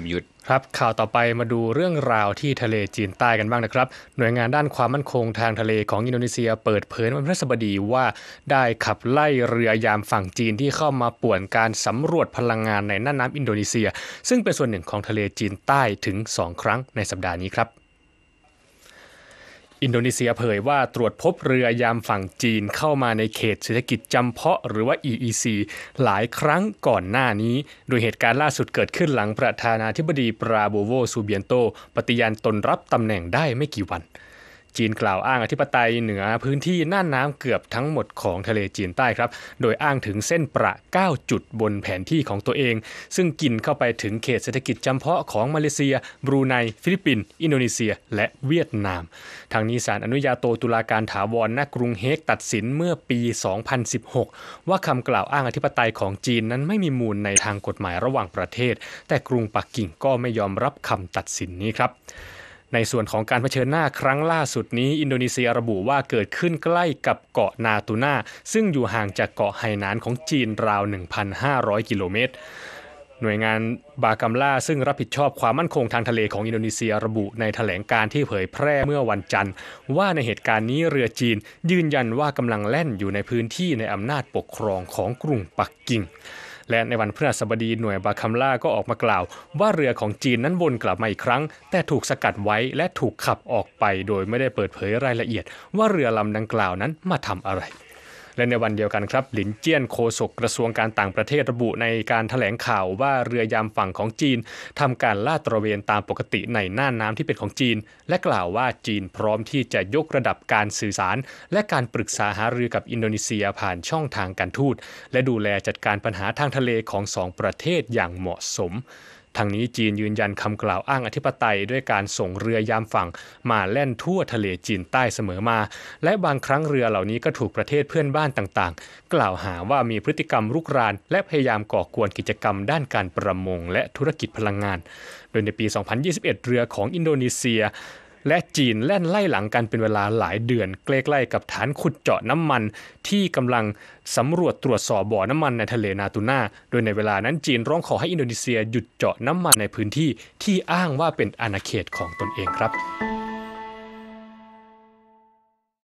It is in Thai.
ยมยุทธครับข่าวต่อไปมาดูเรื่องราวที่ทะเลจีนใต้กันบ้างนะครับ หน่วยงานด้านความมั่นคงทางทะเลของอินโดนีเซียเปิดเผยวันพฤหัสบดีว่าได้ขับไล่เรือยามฝั่งจีนที่เข้ามาป่วนการสำรวจพลังงานในน่านน้ำอินโดนีเซีย ซึ่งเป็นส่วนหนึ่งของทะเลจีนใต้ถึง 2 ครั้งในสัปดาห์นี้ครับอินโดนีเซียเผยว่าตรวจพบเรือยามฝั่งจีนเข้ามาในเขตเศรษฐกิจจำเพาะหรือว่า EEC หลายครั้งก่อนหน้านี้ โดยเหตุการณ์ล่าสุดเกิดขึ้นหลังประธานาธิบดีปราโบโวซูเบียนโต ปฏิญาณตนรับตำแหน่งได้ไม่กี่วันจีนกล่าวอ้างอธิปไตยเหนือพื้นที่น่านน้ำเกือบทั้งหมดของทะเลจีนใต้ครับ โดยอ้างถึงเส้นประ 9 จุดบนแผนที่ของตัวเอง ซึ่งกินเข้าไปถึงเขตเศรษฐกิจจำเพาะของมาเลเซีย บรูไน ฟิลิปปินส์ อินโดนีเซีย และเวียดนาม ทางนี้ศาลอนุญาโตตุลาการถาวรณกรุงเฮกตัดสินเมื่อปี 2016 ว่าคำกล่าวอ้างอธิปไตยของจีนนั้นไม่มีมูลในทางกฎหมายระหว่างประเทศ แต่กรุงปักกิ่งก็ไม่ยอมรับคำตัดสินนี้ครับในส่วนของการเผชิญหน้าครั้งล่าสุดนี้ อินโดนีเซียระบุว่าเกิดขึ้นใกล้กับเกาะนาตูนาซึ่งอยู่ห่างจากเกาะไหหนานของจีนราว 1,500 กิโลเมตร หน่วยงานบากัมล่าซึ่งรับผิดชอบความมั่นคงทางทะเลของอินโดนีเซียระบุในถแถลงการที่เผยแพร่เมื่อวันจันทร์ ว่าในเหตุการณ์นี้เรือจีนยืนยันว่ากำลังแล่นอยู่ในพื้นที่ในอำนาจปกครองของกรุงปักกิ่งและในวันพฤหัสบดีหน่วยบาคัมล่าก็ออกมากล่าวว่าเรือของจีนนั้นวนกลับมาอีกครั้ง แต่ถูกสกัดไว้และถูกขับออกไปโดยไม่ได้เปิดเผยรายละเอียด ว่าเรือลำดังกล่าวนั้นมาทำอะไรและในวันเดียวกันครับ หลินเจี้ยนโคศกกระทรวงการต่างประเทศระบุในการถแถลงข่าวว่าเรือยามฝั่งของจีน ทำการลาดตระเวนตามปกติในน่านน้าที่เป็นของจีน และกล่าวว่าจีนพร้อมที่จะยกระดับการสื่อสารและการปรึกษาหารือกับอินโดนีเซียผ่านช่องทางการทูต และดูแลจัดการปัญหาทางทะเลของสองประเทศอย่างเหมาะสมทางนี้จีนยืนยันคำกล่าวอ้างอธิปไตยด้วยการส่งเรือยามฝั่ง มาแล่นทั่วทะเลจีนใต้เสมอมา และบางครั้งเรือเหล่านี้ก็ถูกประเทศเพื่อนบ้านต่างๆ กล่าวหาว่ามีพฤติกรรมรุกราน และพยายามก่อกวนกิจกรรมด้านการประมงและธุรกิจพลังงาน โดยในปี 2021 เรือของอินโดนีเซียและจีนแล่นไล่หลังกันเป็นเวลาหลายเดือนใกล้ๆกับฐานขุดเจาะน้ำมัน ที่กำลังสำรวจตรวจสอบบ่อน้ำมันในทะเลนาตูนาโดยในเวลานั้นจีนร้องขอให้อินโดนีเซียหยุดเจาะน้ำมันในพื้นที่ที่อ้างว่าเป็นอาณาเขตของตนเองครับ